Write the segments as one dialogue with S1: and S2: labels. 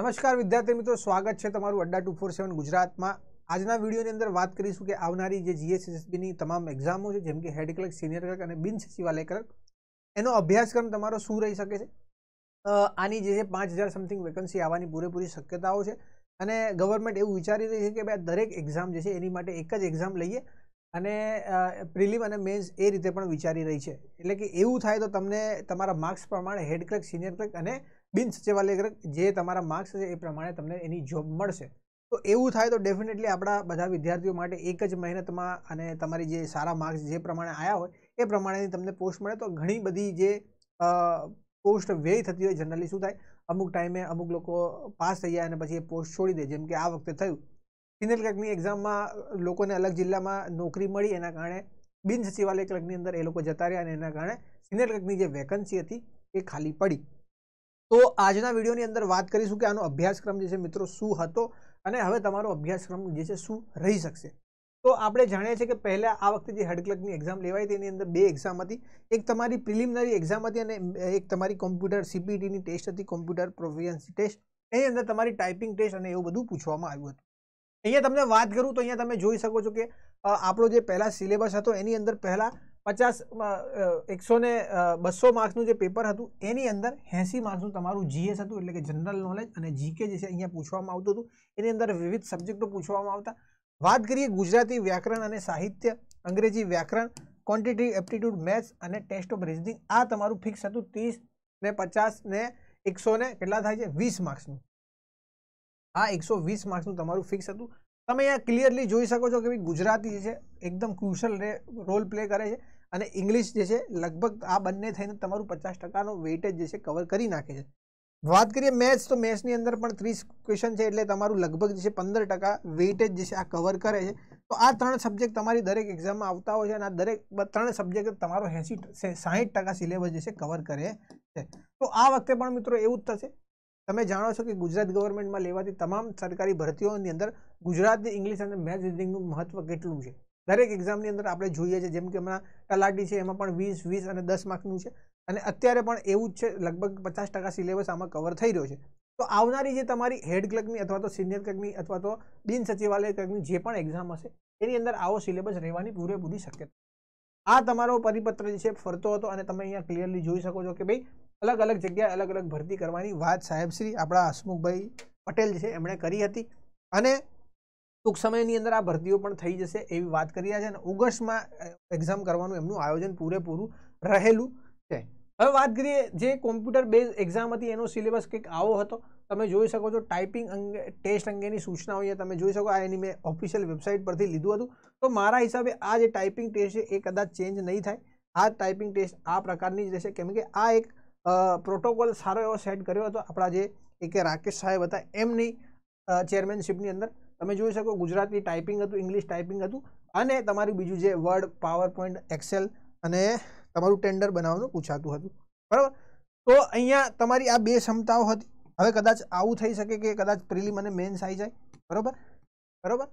S1: નમસ્કાર વિદ્યાર્થી મિત્રો સ્વાગત છે તમારું અડ્ડા ટુ ફોર સેવન ગુજરાતમાં આજના વિડીયોની અંદર વાત કરીશું કે આવનારી જે જીએસએસબીની તમામ એક્ઝામો છે જેમ કે હેડ ક્લર્ક સિનિયર ક્લર્ક અને બિન સચિવાલય ક્લર્ક એનો અભ્યાસક્રમ તમારો શું રહી શકે છે આની જે છે પાંચ હજાર સમથિંગ વેકન્સી આવવાની પૂરેપૂરી શક્યતાઓ છે અને ગવર્મેન્ટ એવું વિચારી રહી છે કે ભાઈ દરેક એક્ઝામ જે છે એની માટે એક જ એક્ઝામ લઈએ અને પ્રિલિમ અને મેન્સ એ રીતે પણ વિચારી રહી છે એટલે કે એવું થાય તો તમને તમારા માર્ક્સ પ્રમાણે હેડ ક્લર્ક સિનિયર ક્લર્ક અને બિન સચિવાલયક જે તમારા માર્ક્સ છે એ પ્રમાણે તમને એની જોબ મળશે તો એવું થાય તો ડેફિનેટલી આપણા બધા વિદ્યાર્થીઓ માટે એક જ મહેનતમાં અને તમારી જે સારા માર્ક્સ જે પ્રમાણે આવ્યા હોય એ પ્રમાણેની તમને પોસ્ટ મળે તો ઘણી બધી જે પોસ્ટ વ્યય થતી હોય જનરલી શું થાય અમુક ટાઈમે અમુક લોકો પાસ થઈ જાય અને પછી એ પોસ્ટ છોડી દે જેમ કે આ વખતે થયું ફિનલ ક્લર્કની એક્ઝામમાં લોકોને અલગ જિલ્લામાં નોકરી મળી એના કારણે બિન સચિવાલય ક્લર્કની અંદર એ લોકો જતા રહ્યા અને એના કારણે સિનિયર ક્લર્કની જે વેકન્સી હતી એ ખાલી પડી તો આજના વિડીયોની અંદર વાત કરીશું કે આનો અભ્યાસક્રમ જે છે મિત્રો શું હતો અને હવે તમારો અભ્યાસક્રમ જે છે શું રહી શકશે તો આપણે જાણીએ છીએ કે પહેલાં આ વખતે જે હેડ એક્ઝામ લેવાઈ તેની અંદર બે એક્ઝામ હતી એક તમારી પ્રિલિમિનરી એક્ઝામ હતી અને એક તમારી કોમ્પ્યુટર સીપીટીની ટેસ્ટ હતી કોમ્પ્યુટર પ્રોફિયન્સી ટેસ્ટ એની અંદર તમારી ટાઈપિંગ ટેસ્ટ અને એવું બધું પૂછવામાં આવ્યું હતું અહીંયા તમને વાત કરું તો અહીંયા તમે જોઈ શકો છો કે આપણો જે પહેલાં સિલેબસ હતો એની અંદર પહેલાં પચાસ એકસો ને બસો માર્ક્સનું જે પેપર હતું એની અંદર એંસી માર્ક્સનું તમારું જીએસ હતું એટલે કે જનરલ નોલેજ અને જીકે જે છે અહીંયા પૂછવામાં આવતું હતું એની અંદર વિવિધ સબ્જેક્ટો પૂછવામાં આવતા વાત કરીએ ગુજરાતી વ્યાકરણ અને સાહિત્ય અંગ્રેજી વ્યાકરણ ક્વોન્ટિટી એપ્ટિટ્યૂડ મેથ્સ અને ટેસ્ટ ઓફ રિઝનિંગ આ તમારું ફિક્સ હતું ત્રીસ ને પચાસ ને એકસો ને કેટલા થાય છે વીસ માર્ક્સનું આ એકસો વીસ માર્ક્સનું તમારું ફિક્સ હતું તમે અહીંયા ક્લિયરલી જોઈ શકો છો કે ભાઈ ગુજરાતી છે એકદમ ક્રુશલ રોલ પ્લે કરે છે અને ઇંગ્લિશ જે છે લગભગ આ બંને થઈને તમારું પચાસ ટકાનો વેટેજ જે છે કવર કરી નાખે છે વાત કરીએ મેથ્સ તો મેથ્સની અંદર પણ ત્રીસ ક્વેશ્ચન છે એટલે તમારું લગભગ જે છે પંદર ટકા વેટેજ જે છે આ કવર કરે છે તો આ ત્રણ સબ્જેક્ટ તમારી દરેક એક્ઝામમાં આવતા હોય છે અને આ દરેક ત્રણ સબ્જેક્ટ તમારો એંસી સાહીઠ ટકા સિલેબસ જે છે કવર કરે છે તો આ વખતે પણ મિત્રો એવું જ થશે તમે જાણો છો કે ગુજરાત ગવર્મેન્ટમાં લેવાતી તમામ સરકારી ભરતીઓની અંદર ગુજરાતની ઇંગ્લિશ અને મેથ્સ રીડિંગનું મહત્ત્વ કેટલું છે દરેક એક્ઝામની અંદર આપણે જોઈએ છીએ જેમ કે હમણાં તલાટી છે એમાં પણ વીસ વીસ અને દસ માર્કનું છે અને અત્યારે પણ એવું જ છે લગભગ પચાસ ટકા સિલેબસ આમાં કવર થઈ રહ્યો છે તો આવનારી જે તમારી હેડ ક્લર્કની અથવા તો સિનિયર ક્લર્કની અથવા તો બિન સચિવાલય ક્લર્કની જે પણ એક્ઝામ હશે એની અંદર આવો સિલેબસ રહેવાની પૂરેપૂરી શક્યતા આ તમારો પરિપત્ર જે છે ફરતો હતો અને તમે અહીંયા ક્લિયરલી જોઈ શકો છો કે ભાઈ અલગ અલગ જગ્યાએ અલગ અલગ ભરતી કરવાની વાત સાહેબશ્રી આપણા હસમુખભાઈ પટેલ છે એમણે કરી હતી અને ટૂંક સમયની અંદર આ ભરતીઓ પણ થઈ જશે એવી વાત કરી રહ્યા છે અને ઓગસ્ટમાં એક્ઝામ કરવાનું એમનું આયોજન પૂરેપૂરું રહેલું છે હવે વાત કરીએ જે કોમ્પ્યુટર બેઝ એક્ઝામ હતી એનો સિલેબસ કંઈક આવો હતો તમે જોઈ શકો છો ટાઈપિંગ અંગે ટેસ્ટ અંગેની સૂચના હોય તમે જોઈ શકો આ એની મેં ઓફિશિયલ વેબસાઇટ પરથી લીધું હતું તો મારા હિસાબે આ જે ટાઈપિંગ ટેસ્ટ છે એ કદાચ ચેન્જ નહીં થાય આ ટાઈપિંગ ટેસ્ટ આ પ્રકારની જ રહેશે કેમ કે આ એક પ્રોટોકોલ સારો એવો સેટ કર્યો હતો આપણા જે એ કે રાકેશ સાહેબ હતા એમની ચેરમેનશીપની અંદર તમે જોઈ શકો ગુજરાતી ટાઈપિંગ હતું ઇંગ્લિશ ટાઈપિંગ હતું અને તમારું બીજું જે વર્ડ પાવર પોઈન્ટ એક્સેલ અને તમારું ટેન્ડર બનાવવાનું પૂછાતું હતું બરાબર તો અહીંયા તમારી આ બે ક્ષમતાઓ હતી હવે કદાચ આવું થઈ શકે કે કદાચ પ્રિલિમ અને મેન્સ આવી જાય બરાબર બરાબર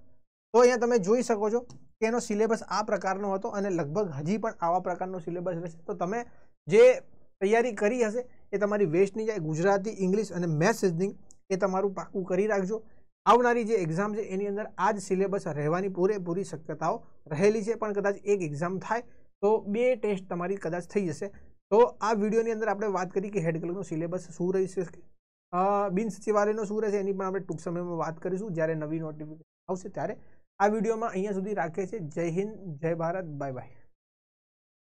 S1: તો અહીંયા તમે જોઈ શકો છો કે એનો સિલેબસ આ પ્રકારનો હતો અને લગભગ હજી પણ આવા પ્રકારનો સિલેબસ રહેશે તો તમે જે તૈયારી કરી હશે એ તમારી વેસ્ટ નહીં જાય ગુજરાતી ઇંગ્લિશ અને મેથ્સ રિઝનિંગ એ તમારું પાકું કરી રાખજો આવનારી જે એક્ઝામ છે એની અંદર આ જ સિલેબસ રહેવાની પૂરેપૂરી શક્યતાઓ રહેલી છે પણ કદાચ એક એક્ઝામ થાય તો બે ટેસ્ટ તમારી કદાચ થઈ જશે તો આ વિડીયોની અંદર આપણે વાત કરી કે હેડ ક્લર્કનો સિલેબસ શું રહી શકે બિન સચિવાલયનો શું રહેશે એની પણ આપણે ટૂંક સમયમાં વાત કરીશું જ્યારે નવી નોટિફિકેશન આવશે ત્યારે આ વિડીયોમાં અહીંયા સુધી રાખે છે જય હિન્દ જય ભારત બાય બાય